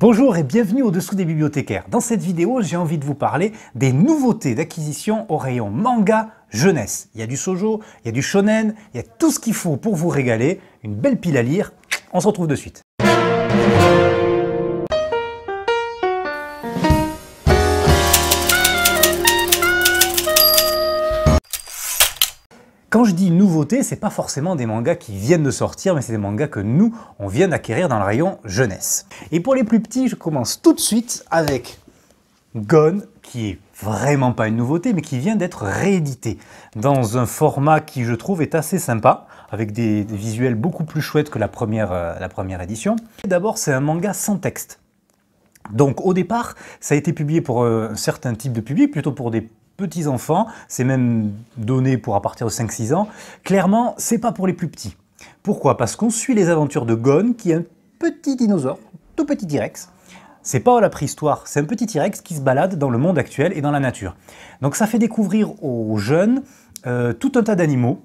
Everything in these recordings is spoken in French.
Bonjour et bienvenue au-dessous des bibliothécaires. Dans cette vidéo, j'ai envie de vous parler des nouveautés d'acquisition au rayon manga jeunesse. Il y a du sojo, il y a du shonen, il y a tout ce qu'il faut pour vous régaler. Une belle pile à lire. On se retrouve de suite. Quand je dis nouveauté, c'est pas forcément des mangas qui viennent de sortir, mais c'est des mangas que nous, on vient d'acquérir dans le rayon jeunesse. Et pour les plus petits, je commence tout de suite avec Gone, qui est vraiment pas une nouveauté, mais qui vient d'être réédité dans un format qui, je trouve, est assez sympa, avec des, visuels beaucoup plus chouettes que la première, euh, la première édition. D'abord, c'est un manga sans texte. Donc au départ, ça a été publié pour euh, un certain type de public, plutôt pour des petits-enfants, c'est même donné pour à partir de 5-6 ans. Clairement, c'est pas pour les plus petits. Pourquoi Parce qu'on suit les aventures de Gon, qui est un petit dinosaure, tout petit T-Rex. C'est pas la préhistoire, c'est un petit T-Rex qui se balade dans le monde actuel et dans la nature. Donc ça fait découvrir aux jeunes euh, tout un tas d'animaux,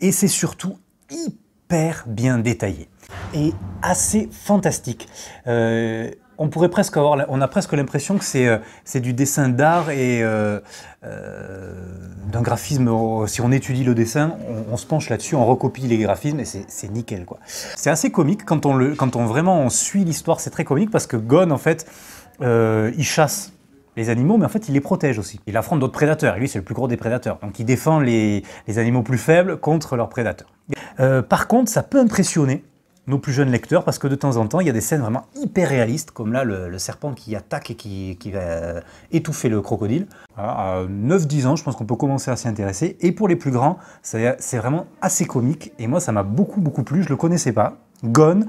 et c'est surtout hyper bien détaillé et assez fantastique. Euh, on pourrait presque avoir, on a presque l'impression que c'est euh, c'est du dessin d'art et euh, euh, d'un graphisme. Si on étudie le dessin, on, se penche là-dessus, on recopie les graphismes et c'est nickel quoi. C'est assez comique quand on le, quand on vraiment on suit l'histoire, c'est très comique parce que Gon en fait, il chasse les animaux, mais en fait, il les protège aussi. Il affronte d'autres prédateurs, et lui, c'est le plus gros des prédateurs. Donc, il défend les, animaux plus faibles contre leurs prédateurs. par contre, ça peut impressionner nos plus jeunes lecteurs, parce que de temps en temps, il y a des scènes vraiment hyper réalistes, comme là, le, serpent qui attaque et qui, va étouffer le crocodile. à 9-10 ans, je pense qu'on peut commencer à s'y intéresser. Et pour les plus grands, c'est vraiment assez comique. Et moi, ça m'a beaucoup, beaucoup plu. Je le connaissais pas. Gone.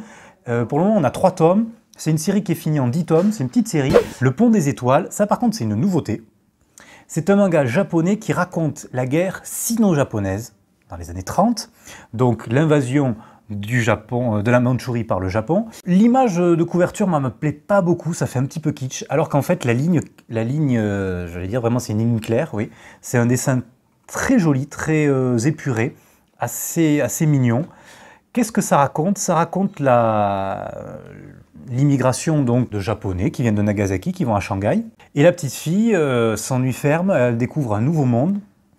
Euh, pour le moment, on a trois tomes. C'est une série qui est finie en dix tomes. C'est une petite série. Le Pont des Étoiles, ça par contre, c'est une nouveauté. C'est un manga japonais qui raconte la guerre sino-japonaise dans les années 30. Donc l'invasion du Japon, euh, de la Mandchourie par le Japon. L'image de couverture, moi, me plaît pas beaucoup, ça fait un petit peu kitsch, alors qu'en fait, la ligne, la ligne euh, j'allais dire vraiment, c'est une ligne claire, oui. C'est un dessin très joli, très euh, épuré, assez, assez mignon. Qu'est-ce que ça raconte Ça raconte l'immigration donc de japonais qui viennent de Nagasaki, qui vont à Shanghai. Et la petite fille s'ennuie ferme, elle découvre un nouveau monde,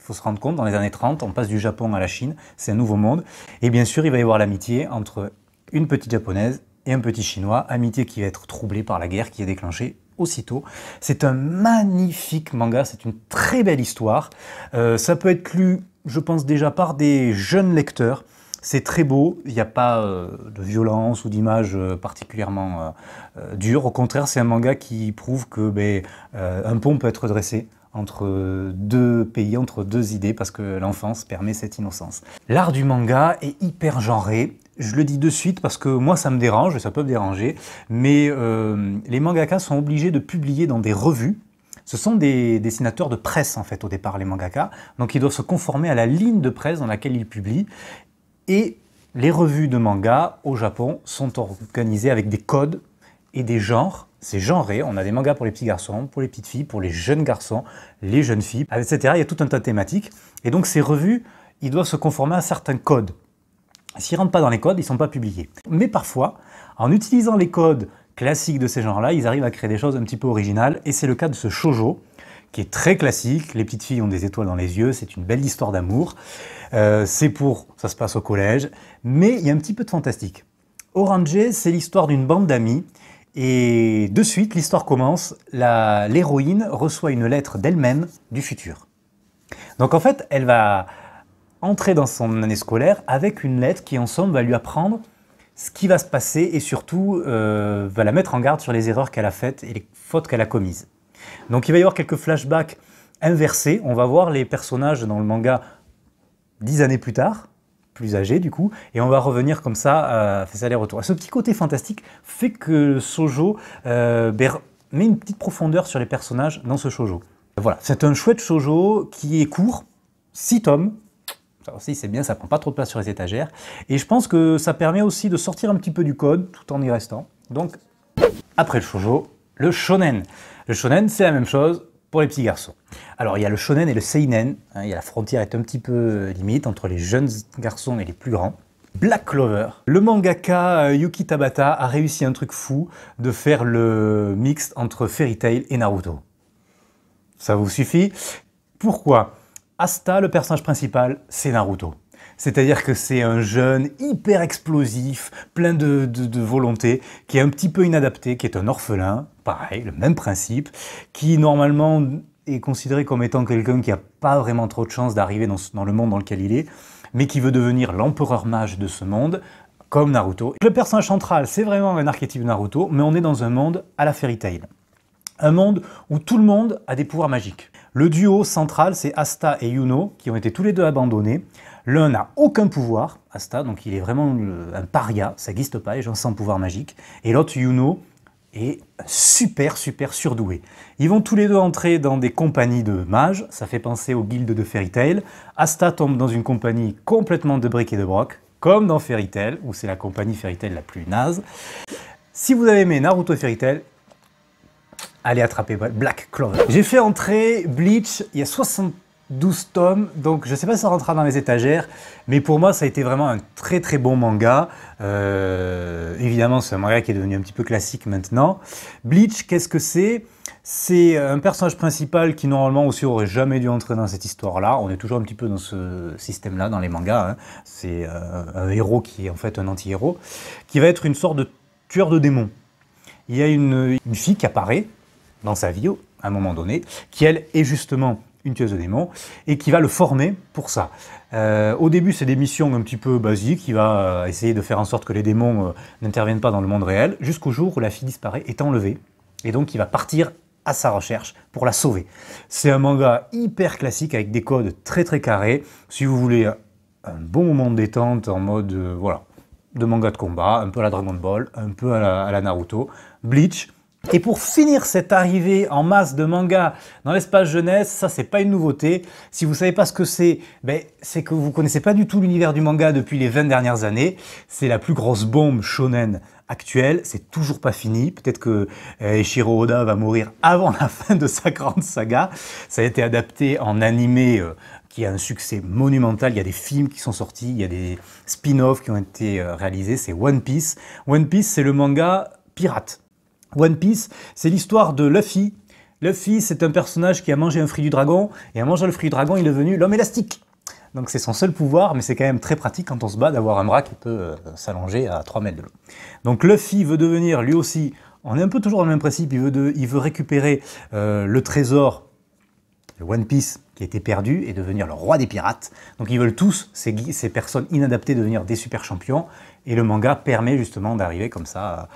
faut se rendre compte, dans les années 30, on passe du Japon à la Chine, c'est un nouveau monde. Et bien sûr, il va y avoir l'amitié entre une petite japonaise et un petit chinois, amitié qui va être troublée par la guerre qui est déclenchée aussitôt. C'est un magnifique manga, c'est une très belle histoire. Euh, ça peut être lu, je pense déjà, par des jeunes lecteurs. C'est très beau, il n'y a pas euh, de violence ou d'image euh, particulièrement dure. Au contraire, c'est un manga qui prouve que ben, un pont peut être dressé entre deux pays, entre deux idées, parce que l'enfance permet cette innocence. L'art du manga est hyper genré. Je le dis de suite parce que moi ça me dérange, et ça peut me déranger, mais euh, les mangakas sont obligés de publier dans des revues. Ce sont des dessinateurs de presse en fait au départ, les mangakas, donc ils doivent se conformer à la ligne de presse dans laquelle ils publient. Et les revues de manga au Japon sont organisées avec des codes et des genres. C'est genré, on a des mangas pour les petits garçons, pour les petites filles, pour les jeunes garçons, les jeunes filles, etc. Il y a tout un tas de thématiques. Et donc ces revues, ils doivent se conformer à certains codes. S'ils ne rentrent pas dans les codes, ils ne sont pas publiés. Mais parfois, en utilisant les codes classiques de ces genres-là, ils arrivent à créer des choses un petit peu originales. Et c'est le cas de ce shoujo, qui est très classique. Les petites filles ont des étoiles dans les yeux, c'est une belle histoire d'amour. Euh, c'est pour, ça se passe au collège, mais il y a un petit peu de fantastique. Orange, c'est l'histoire d'une bande d'amis et de suite, l'histoire commence, l'héroïne reçoit une lettre d'elle-même du futur. Donc en fait, elle va entrer dans son année scolaire avec une lettre qui en va lui apprendre ce qui va se passer et surtout euh, va la mettre en garde sur les erreurs qu'elle a faites et les fautes qu'elle a commises. Donc il va y avoir quelques flashbacks inversés, on va voir les personnages dans le manga dix années plus tard, plus âgé du coup, et on va revenir comme ça euh, à ça allers-retours. Ce petit côté fantastique fait que Sojo euh, met une petite profondeur sur les personnages dans ce shoujo. Voilà, c'est un chouette shoujo qui est court, 6 tomes, ça aussi c'est bien, ça prend pas trop de place sur les étagères, et je pense que ça permet aussi de sortir un petit peu du code tout en y restant. Donc, après le shoujo, le shonen. Le shonen, c'est la même chose, pour les petits garçons. Alors, il y a le shonen et le seinen. Hein, il y a la frontière est un petit peu euh, limite entre les jeunes garçons et les plus grands. Black Clover. Le mangaka euh, Yuki Tabata a réussi un truc fou de faire le mix entre Fairy Tail et Naruto. Ça vous suffit Pourquoi Asta, le personnage principal, c'est Naruto. C'est-à-dire que c'est un jeune hyper explosif, plein de, volonté, qui est un petit peu inadapté, qui est un orphelin, pareil, le même principe, qui normalement est considéré comme étant quelqu'un qui n'a pas vraiment trop de chance d'arriver dans, le monde dans lequel il est, mais qui veut devenir l'empereur mage de ce monde, comme Naruto. Le personnage central, c'est vraiment un archétype Naruto, mais on est dans un monde à la fairy tale. Un monde où tout le monde a des pouvoirs magiques. Le duo central, c'est Asta et Yuno, qui ont été tous les deux abandonnés. L'un n'a aucun pouvoir, Asta, donc il est vraiment euh, un paria, ça n'existe pas, et j'en sans pouvoir magique. Et l'autre, Yuno, est super, super surdoué. Ils vont tous les deux entrer dans des compagnies de mages, ça fait penser aux guildes de Fairy Tail. Asta tombe dans une compagnie complètement de briques et de broc, comme dans Fairy Tail, où c'est la compagnie Fairy Tail la plus naze. Si vous avez aimé Naruto Fairy Tail, allez attraper Black Clover. J'ai fait entrer Bleach il y a 60 12 tomes, donc je ne sais pas si ça rentrera dans les étagères, mais pour moi ça a été vraiment un très très bon manga. Euh, évidemment c'est un manga qui est devenu un petit peu classique maintenant. Bleach, qu'est-ce que c'est c'est un personnage principal qui normalement aussi aurait jamais dû entrer dans cette histoire-là. On est toujours un petit peu dans ce système-là dans les mangas. Hein. C'est euh, un héros qui est en fait un anti-héros, qui va être une sorte de tueur de démons. Il y a une, une fille qui apparaît dans sa vie à un moment donné, qui elle est justement une pièce de démon, et qui va le former pour ça. Euh, au début, c'est des missions un petit peu basiques, il va euh, essayer de faire en sorte que les démons euh, n'interviennent pas dans le monde réel, jusqu'au jour où la fille disparaît, est enlevée, et donc il va partir à sa recherche pour la sauver. C'est un manga hyper classique avec des codes très très carrés. Si vous voulez un bon moment de détente en mode voilà de manga de combat, un peu à la Dragon Ball, un peu à la Naruto, Bleach, et pour finir cette arrivée en masse de manga dans l'espace jeunesse, ça c'est pas une nouveauté. Si vous savez pas ce que c'est, ben, c'est que vous connaissez pas du tout l'univers du manga depuis les 20 dernières années. C'est la plus grosse bombe shonen actuelle, c'est toujours pas fini. Peut-être que eh, Ishiro Oda va mourir avant la fin de sa grande saga. Ça a été adapté en animé euh, qui a un succès monumental. Il y a des films qui sont sortis, il y a des spin-offs qui ont été euh, réalisés. C'est One Piece. One Piece, c'est le manga pirate. One Piece, c'est l'histoire de Luffy. Luffy, c'est un personnage qui a mangé un fruit du dragon, et en mangeant le fruit du dragon, il est devenu l'homme élastique. Donc c'est son seul pouvoir, mais c'est quand même très pratique quand on se bat d'avoir un bras qui peut euh, s'allonger à 3 mètres de l'eau. Donc Luffy veut devenir lui aussi, on est un peu toujours dans le même principe, il veut, récupérer euh, le trésor, le One Piece, qui a été perdu, et devenir le roi des pirates. Donc ils veulent tous, ces, personnes inadaptées, devenir des super champions, et le manga permet justement d'arriver comme ça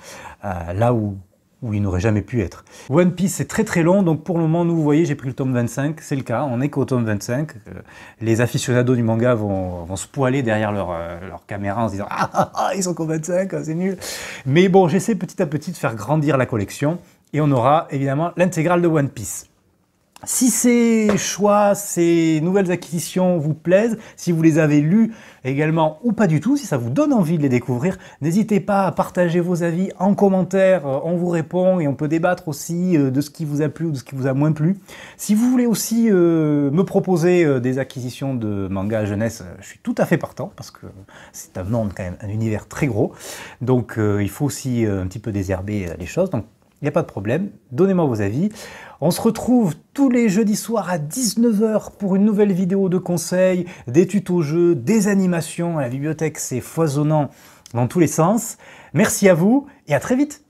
là où où il n'aurait jamais pu être. One Piece, c'est très très long, donc pour le moment, nous, vous voyez, j'ai pris le tome 25, c'est le cas, on est qu'au tome 25. Euh, les aficionados du manga vont, vont se poiler derrière leur, euh, leur caméra en se disant ah, ah, ah ils sont qu'au 25, hein, c'est nul !» Mais bon, j'essaie petit à petit de faire grandir la collection, et on aura évidemment l'intégrale de One Piece. Si ces choix, ces nouvelles acquisitions vous plaisent, si vous les avez lues également ou pas du tout, si ça vous donne envie de les découvrir, n'hésitez pas à partager vos avis en commentaire, euh, on vous répond et on peut débattre aussi euh, de ce qui vous a plu ou de ce qui vous a moins plu. Si vous voulez aussi euh, me proposer des acquisitions de manga jeunesse, je suis tout à fait partant parce que c'est un monde quand même, un univers très gros, donc il faut aussi un petit peu désherber les choses. Donc il n'y a pas de problème, donnez-moi vos avis. On se retrouve tous les jeudis soirs à 19h pour une nouvelle vidéo de conseils, des tutos jeux, des animations. la bibliothèque, c'est foisonnant dans tous les sens. Merci à vous et à très vite